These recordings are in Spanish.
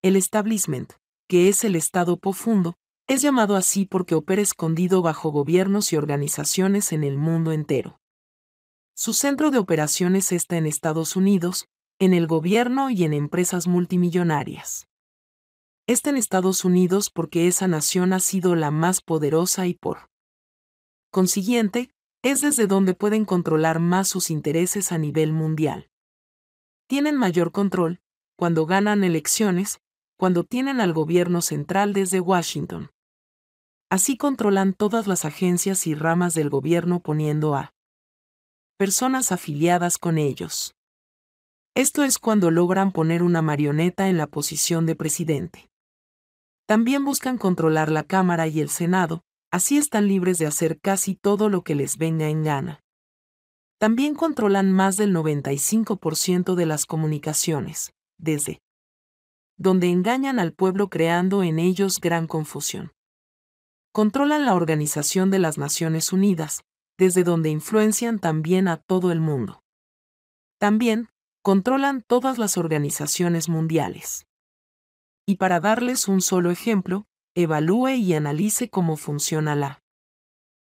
El establishment, que es el Estado profundo, es llamado así porque opera escondido bajo gobiernos y organizaciones en el mundo entero. Su centro de operaciones está en Estados Unidos, en el gobierno y en empresas multimillonarias. Está en Estados Unidos porque esa nación ha sido la más poderosa y por consiguiente, es desde donde pueden controlar más sus intereses a nivel mundial. Tienen mayor control, cuando ganan elecciones, cuando tienen al gobierno central desde Washington. Así controlan todas las agencias y ramas del gobierno poniendo a personas afiliadas con ellos. Esto es cuando logran poner una marioneta en la posición de presidente. También buscan controlar la Cámara y el Senado, así están libres de hacer casi todo lo que les venga en gana. También controlan más del 95% de las comunicaciones, desde donde engañan al pueblo creando en ellos gran confusión. Controlan la Organización de las Naciones Unidas, desde donde influencian también a todo el mundo. También, controlan todas las organizaciones mundiales. Y para darles un solo ejemplo, evalúe y analice cómo funciona la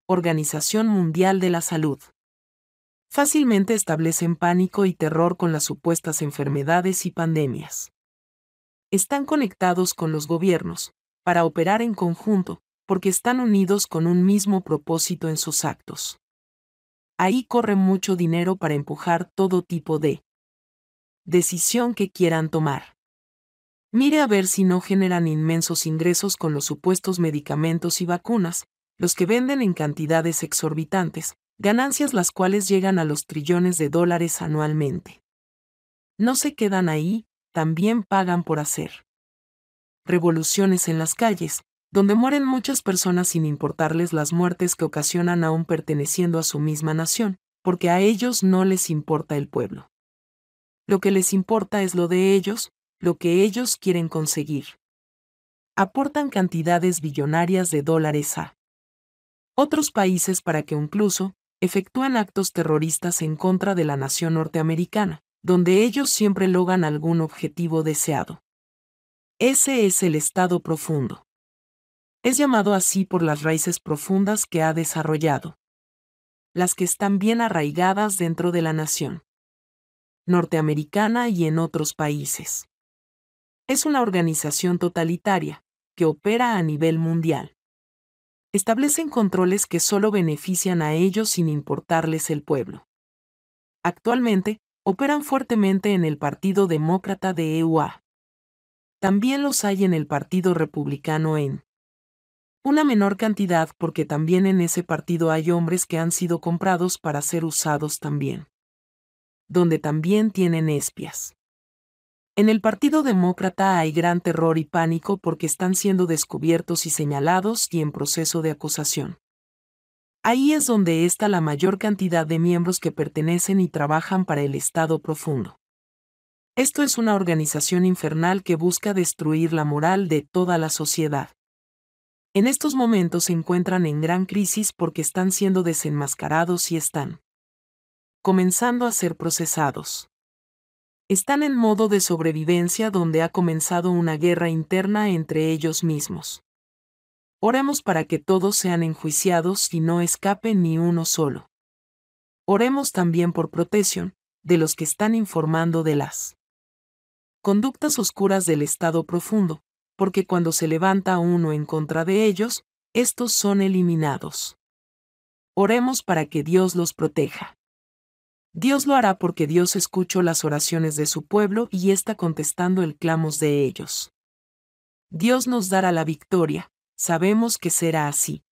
Organización Mundial de la Salud. Fácilmente establecen pánico y terror con las supuestas enfermedades y pandemias están conectados con los gobiernos, para operar en conjunto, porque están unidos con un mismo propósito en sus actos. Ahí corre mucho dinero para empujar todo tipo de decisión que quieran tomar. Mire a ver si no generan inmensos ingresos con los supuestos medicamentos y vacunas, los que venden en cantidades exorbitantes, ganancias las cuales llegan a los trillones de dólares anualmente. No se quedan ahí, también pagan por hacer. Revoluciones en las calles, donde mueren muchas personas sin importarles las muertes que ocasionan aún perteneciendo a su misma nación, porque a ellos no les importa el pueblo. Lo que les importa es lo de ellos, lo que ellos quieren conseguir. Aportan cantidades billonarias de dólares a otros países para que incluso efectúen actos terroristas en contra de la nación norteamericana, donde ellos siempre logran algún objetivo deseado. Ese es el estado profundo. Es llamado así por las raíces profundas que ha desarrollado, las que están bien arraigadas dentro de la nación norteamericana y en otros países. Es una organización totalitaria, que opera a nivel mundial. Establecen controles que solo benefician a ellos sin importarles el pueblo. Actualmente, operan fuertemente en el Partido Demócrata de EUA. También los hay en el Partido Republicano en una menor cantidad porque también en ese partido hay hombres que han sido comprados para ser usados también, donde también tienen espías. En el Partido Demócrata hay gran terror y pánico porque están siendo descubiertos y señalados y en proceso de acusación. Ahí es donde está la mayor cantidad de miembros que pertenecen y trabajan para el Estado profundo. Esto es una organización infernal que busca destruir la moral de toda la sociedad. En estos momentos se encuentran en gran crisis porque están siendo desenmascarados y están comenzando a ser procesados. Están en modo de sobrevivencia donde ha comenzado una guerra interna entre ellos mismos. Oremos para que todos sean enjuiciados y no escape ni uno solo. Oremos también por protección de los que están informando de las conductas oscuras del estado profundo, porque cuando se levanta uno en contra de ellos, estos son eliminados. Oremos para que Dios los proteja. Dios lo hará porque Dios escuchó las oraciones de su pueblo y está contestando el clamos de ellos. Dios nos dará la victoria, Sabemos que será así.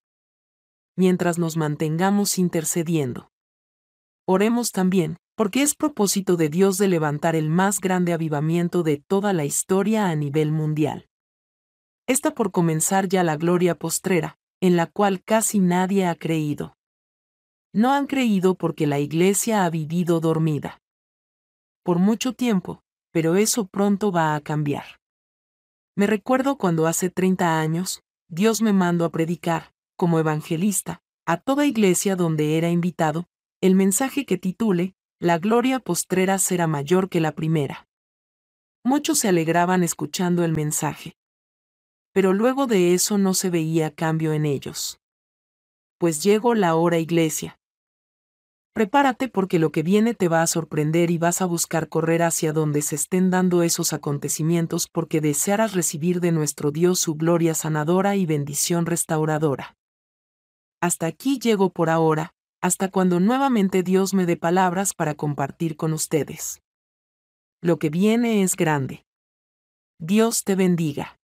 Mientras nos mantengamos intercediendo. Oremos también, porque es propósito de Dios de levantar el más grande avivamiento de toda la historia a nivel mundial. Está por comenzar ya la gloria postrera, en la cual casi nadie ha creído. No han creído porque la iglesia ha vivido dormida. Por mucho tiempo, pero eso pronto va a cambiar. Me recuerdo cuando hace 30 años, Dios me mandó a predicar, como evangelista, a toda iglesia donde era invitado, el mensaje que titule, La gloria postrera será mayor que la primera. Muchos se alegraban escuchando el mensaje. Pero luego de eso no se veía cambio en ellos. Pues llegó la hora iglesia, Prepárate porque lo que viene te va a sorprender y vas a buscar correr hacia donde se estén dando esos acontecimientos porque desearás recibir de nuestro Dios su gloria sanadora y bendición restauradora. Hasta aquí llego por ahora, hasta cuando nuevamente Dios me dé palabras para compartir con ustedes. Lo que viene es grande. Dios te bendiga.